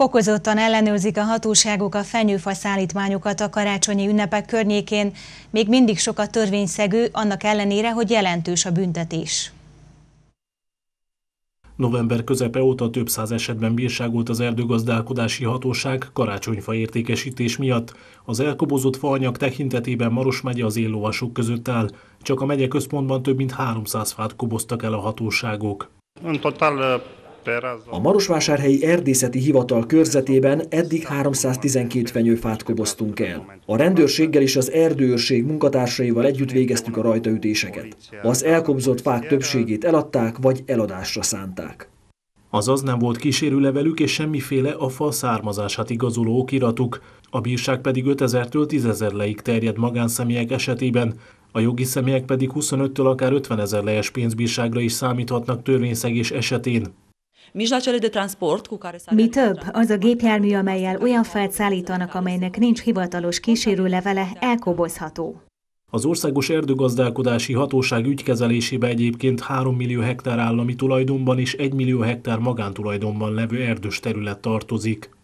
Fokozottan ellenőrzik a hatóságok a fenyőfa szállítmányokat a karácsonyi ünnepek környékén, még mindig sok a törvényszegő, annak ellenére, hogy jelentős a büntetés. November közepe óta több száz esetben bírságolt az erdőgazdálkodási hatóság karácsonyfa értékesítés miatt. Az elkobozott faanyag tekintetében Maros megye az éllovasok között áll. Csak a megye központban több mint 300 fát koboztak el a hatóságok. În total a Marosvásárhelyi Erdészeti Hivatal körzetében eddig 312 fenyőfát koboztunk el. A rendőrséggel és az erdőőrség munkatársaival együtt végeztük a rajtaütéseket. Az elkobzott fák többségét eladták, vagy eladásra szánták. Azaz nem volt kísérőlevelük és semmiféle a fa származását igazoló okiratuk, a bírság pedig 5000-től 10.000 leig terjed magánszemélyek esetében, a jogi személyek pedig 25-től akár 50 ezer lejes pénzbírságra is számíthatnak törvényszegés esetén. Mi több, az a gépjármű, amelyel olyan felt szállítanak, amelynek nincs hivatalos kísérőlevele, elkobozható. Az Országos Erdőgazdálkodási Hatóság ügykezelésébe egyébként 3 millió hektár állami tulajdonban és 1 millió hektár magántulajdonban levő erdős terület tartozik.